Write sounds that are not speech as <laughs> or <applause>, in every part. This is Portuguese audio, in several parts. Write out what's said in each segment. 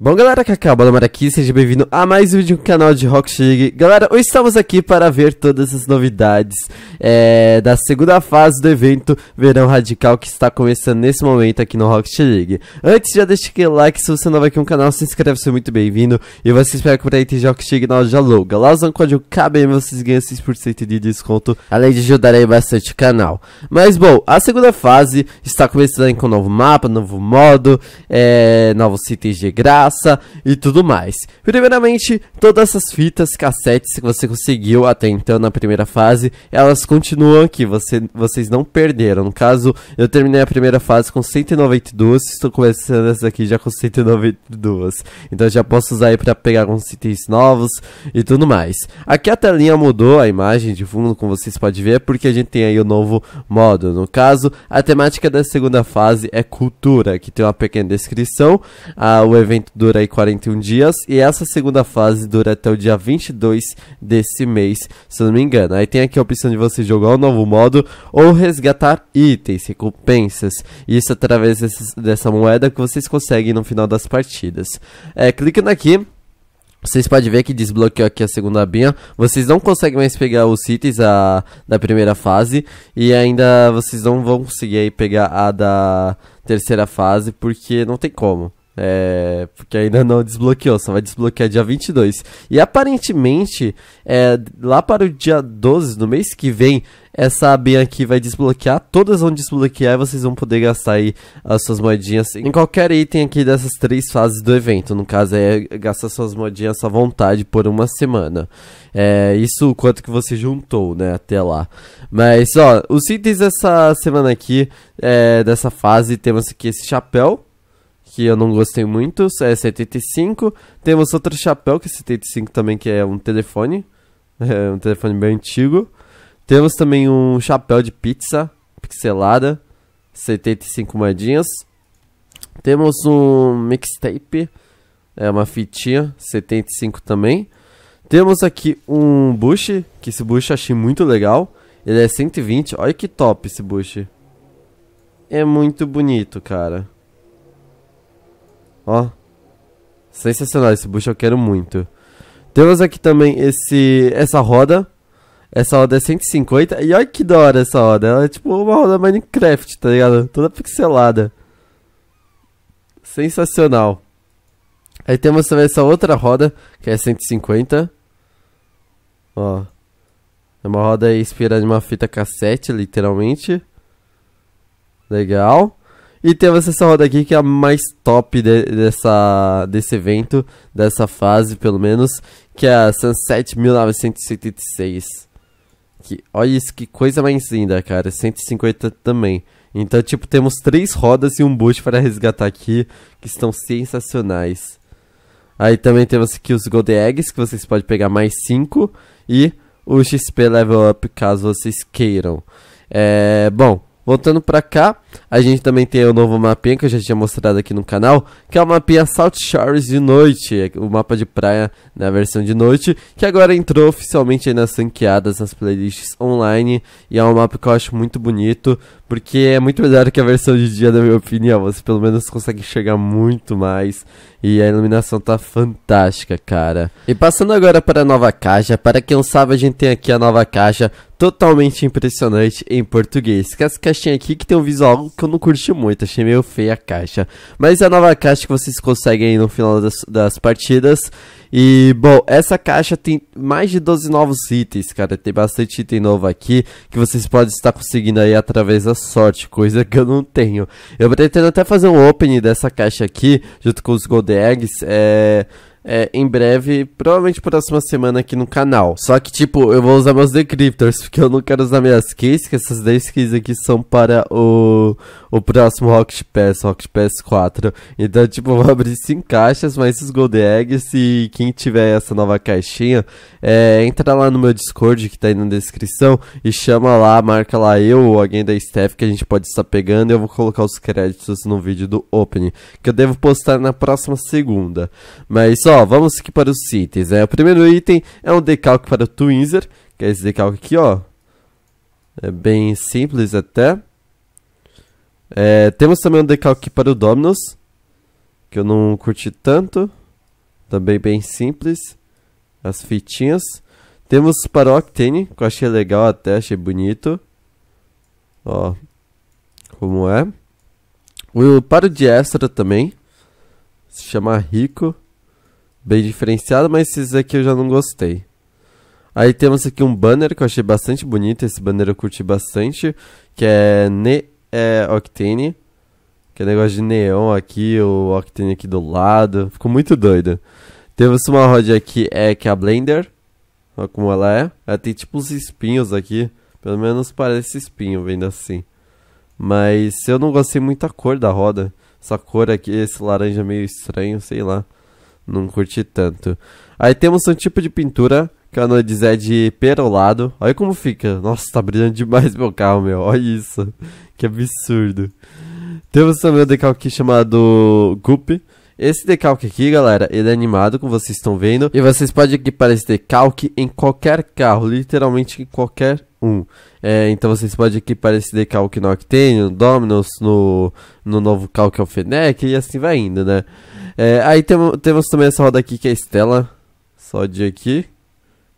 Bom galera, Cacá Balomar aqui, seja bem-vindo a mais um vídeo do canal de Rock League. Galera, hoje estamos aqui para ver todas as novidades é, da segunda fase do evento Verão Radical que está começando nesse momento aqui no Rock League. Antes, já deixa aquele like, se você é novo aqui no canal, se inscreve, seja muito bem-vindo. E você espera que por aí tem Rock League na loja Loga. Lá usando o código KBM vocês ganham 6% de desconto, além de ajudar aí bastante o canal. Mas bom, a segunda fase está começando com um novo mapa, novo modo, é, novos itens de graça e tudo mais. Primeiramente, todas essas fitas, cassetes que você conseguiu até então na primeira fase, elas continuam aqui, você, vocês não perderam. No caso, eu terminei a primeira fase com 192, estou começando essa aqui já com 192. Então já posso usar aí para pegar alguns itens novos e tudo mais. Aqui a telinha mudou a imagem de fundo, como vocês podem ver, porque a gente tem aí o novo modo. No caso, a temática da segunda fase é cultura, que tem uma pequena descrição, ah, o evento dura aí 41 dias, e essa segunda fase dura até o dia 22 desse mês, se eu não me engano. Aí tem aqui a opção de você jogar o um novo modo ou resgatar itens, recompensas, isso através desses, dessa moeda que vocês conseguem no final das partidas. É, clicando aqui, vocês podem ver que desbloqueou aqui a segunda abinha. Vocês não conseguem mais pegar os itens a, da primeira fase. E ainda vocês não vão conseguir aí pegar a da terceira fase, porque não tem como. É, porque ainda não desbloqueou, só vai desbloquear dia 22. E aparentemente, é, lá para o dia 12, no mês que vem, essa abinha aqui vai desbloquear. Todas vão desbloquear e vocês vão poder gastar aí as suas moedinhas em qualquer item aqui dessas três fases do evento. No caso, é gastar suas moedinhas à vontade por uma semana. É, isso o quanto que você juntou, né, até lá. Mas, ó, os itens dessa semana aqui, é, dessa fase, temos aqui esse chapéu que eu não gostei muito, é 75. Temos outro chapéu, que é 75 também, que é um telefone. <laughs> É um telefone bem antigo. Temos também um chapéu de pizza pixelada, 75 moedinhas. Temos um mixtape, é uma fitinha, 75 também. Temos aqui um bush, que esse bush eu achei muito legal. Ele é 120, olha que top esse bush. É muito bonito, cara. Ó. Sensacional esse bucho, eu quero muito. Temos aqui também esse essa roda. Essa roda é 150. E olha que da hora essa roda. Ela é tipo uma roda Minecraft, tá ligado? Toda pixelada. Sensacional. Aí temos também essa outra roda, que é 150. Ó. É uma roda inspirada em uma fita cassete, literalmente. Legal. E temos essa roda aqui que é a mais top de, dessa, desse evento, dessa fase pelo menos, que é a Sunset 1976. Que, olha isso, que coisa mais linda, cara. 150 também. Então, tipo, temos três rodas e um boost para resgatar aqui, que estão sensacionais. Aí também temos aqui os Gold Eggs, que vocês podem pegar mais 5. E o XP Level Up, caso vocês queiram. É, bom, voltando pra cá, a gente também tem o novo mapinha que eu já tinha mostrado aqui no canal, que é o mapinha South Shores de noite, é o mapa de praia na versão de noite, que agora entrou oficialmente nas ranqueadas, nas playlists online, e é um mapa que eu acho muito bonito, porque é muito melhor que a versão de dia, na minha opinião, você pelo menos consegue enxergar muito mais, e a iluminação tá fantástica, cara. E passando agora para a nova caixa, para quem não sabe, a gente tem aqui a nova caixa, totalmente impressionante em português, que é essa caixinha aqui que tem um visual algo que eu não curti muito, achei meio feia a caixa. Mas é a nova caixa que vocês conseguem aí no final das, das partidas. E, bom, essa caixa tem mais de 12 novos itens, cara. Tem bastante item novo aqui que vocês podem estar conseguindo aí através da sorte, coisa que eu não tenho. Eu pretendo até fazer um opening dessa caixa aqui, junto com os Gold Eggs. É é, em breve, provavelmente próxima semana aqui no canal. Só que, tipo, eu vou usar meus decryptors, <laughs> porque eu não quero usar minhas keys, que essas 10 keys aqui são para o, o próximo Rocket Pass, Rocket Pass 4. Então, tipo, <laughs> vou abrir 5 caixas, mais esses Gold Eggs. E quem tiver essa nova caixinha, é, entra lá no meu Discord que tá aí na descrição e chama lá, marca lá eu ou alguém da staff que a gente pode estar pegando. E eu vou colocar os créditos no vídeo do Opening, que eu devo postar na próxima segunda. Mas, ó, vamos aqui para os itens, né? O primeiro item é um decalque para o Twinzer, que é esse decalque aqui, ó. É bem simples até. É, temos também um decalque para o Dominus, que eu não curti tanto. Também bem simples. As fitinhas. Temos para o Octane, que eu achei legal até, achei bonito. Ó, como é. O paro de extra também. Se chama Rico. Bem diferenciado, mas esses aqui eu já não gostei. Aí temos aqui um banner que eu achei bastante bonito. Esse banner eu curti bastante. Que é ne é Octane, que é negócio de neon aqui, o Octane aqui do lado. Ficou muito doido. Temos uma roda aqui, é que é a Blender. Olha como ela é. Ela tem tipo uns espinhos aqui. Pelo menos parece espinho, vendo assim. Mas eu não gostei muito da cor da roda. Essa cor aqui, esse laranja meio estranho, sei lá. Não curti tanto. Aí temos um tipo de pintura que é o é de perolado. Olha como fica. Nossa, tá brilhando demais meu carro, meu. Olha isso. Que absurdo. Temos também um decalque chamado Goop. Esse decalque aqui, galera, ele é animado, como vocês estão vendo. E vocês podem equipar esse decalque em qualquer carro, literalmente em qualquer um. É, então vocês podem equipar esse decalque no Octane, no Dominus, no, no novo carro que é o Fenec, e assim vai indo, né? É, aí temos também essa roda aqui que é Estela. Só de aqui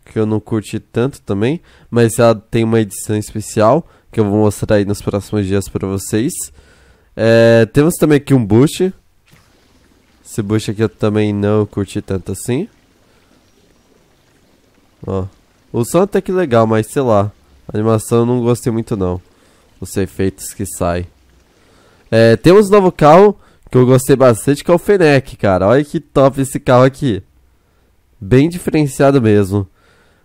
que eu não curti tanto também, mas ela tem uma edição especial que eu vou mostrar aí nos próximos dias para vocês. É, temos também aqui um boost. Esse boost aqui eu também não curti tanto assim. Ó. O som é até que legal, mas sei lá. A animação eu não gostei muito não. Os efeitos que saem. É, temos um novo carro que eu gostei bastante, que é o Fenec, cara. Olha que top esse carro aqui. Bem diferenciado mesmo.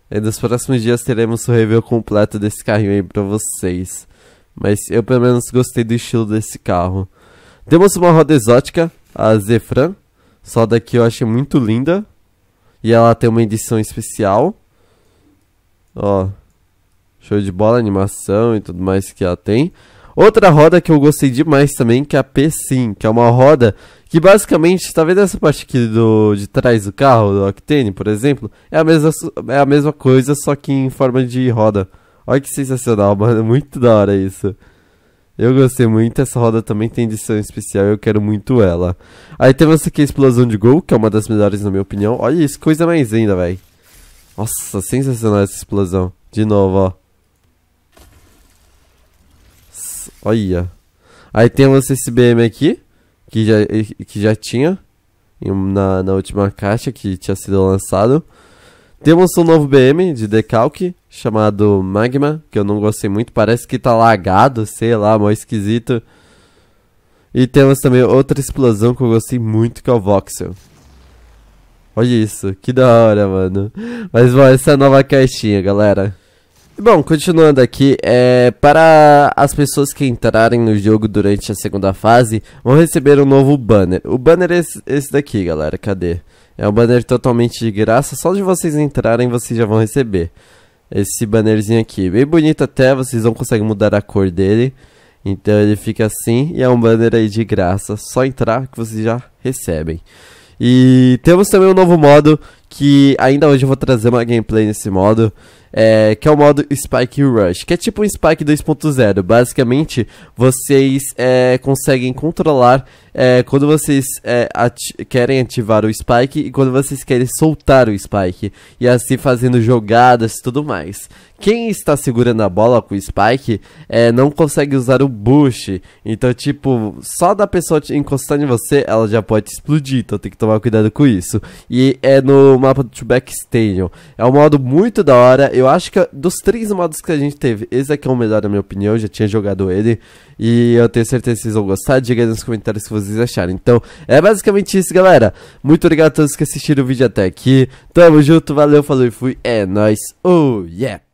E é nos próximos dias teremos o review completo desse carrinho aí pra vocês. Mas eu pelo menos gostei do estilo desse carro. Temos uma roda exótica, a Zefran. Só daqui eu achei muito linda. E ela tem uma edição especial. Ó. Show de bola, animação e tudo mais que ela tem. Outra roda que eu gostei demais também, que é a P5, que é uma roda que basicamente, tá vendo essa parte aqui do, de trás do carro, do Octane, por exemplo? É a, mesma, é a mesma coisa, só que em forma de roda. Olha que sensacional, <laughs> mano. Muito da hora isso. Eu gostei muito, essa roda também tem edição especial eu quero muito ela. Aí temos você aqui, a Explosão de Gol, que é uma das melhores na minha opinião. Olha isso, coisa mais ainda, velho. Nossa, sensacional essa explosão. De novo, ó. Olha. Aí temos esse BM aqui que já, que já tinha na, na última caixa que tinha sido lançado. Temos um novo BM de decalque chamado Magma, que eu não gostei muito, parece que tá lagado, sei lá, mó esquisito. E temos também outra explosão que eu gostei muito, que é o Voxel. Olha isso, que da hora, mano. Mas, bom, essa é a nova caixinha, galera. Bom, continuando aqui, é, para as pessoas que entrarem no jogo durante a segunda fase, vão receber um novo banner. O banner é esse, esse daqui, galera, cadê? É um banner totalmente de graça, só de vocês entrarem vocês já vão receber. Esse bannerzinho aqui, bem bonito até, vocês não conseguem mudar a cor dele. Então ele fica assim, e é um banner aí de graça, só entrar que vocês já recebem. E temos também um novo modo que ainda hoje eu vou trazer uma gameplay nesse modo é, que é o modo Spike Rush, que é tipo um Spike 2.0. Basicamente, vocês é, conseguem controlar é, quando vocês é, ati querem ativar o Spike e quando vocês querem soltar o Spike, e assim fazendo jogadas e tudo mais. Quem está segurando a bola com o Spike é, não consegue usar o Bush. Então, tipo, só da pessoa encostar em você, ela já pode explodir. Então tem que tomar cuidado com isso. E é no mapa do Back É um modo muito da hora. Eu acho que é dos três modos que a gente teve, esse aqui é, é o melhor na minha opinião. Eu já tinha jogado ele. E eu tenho certeza que vocês vão gostar. Diga aí nos comentários o que vocês acharam. Então, é basicamente isso, galera. Muito obrigado a todos que assistiram o vídeo até aqui. Tamo junto, valeu, falou e fui. É nóis. Oh, yeah!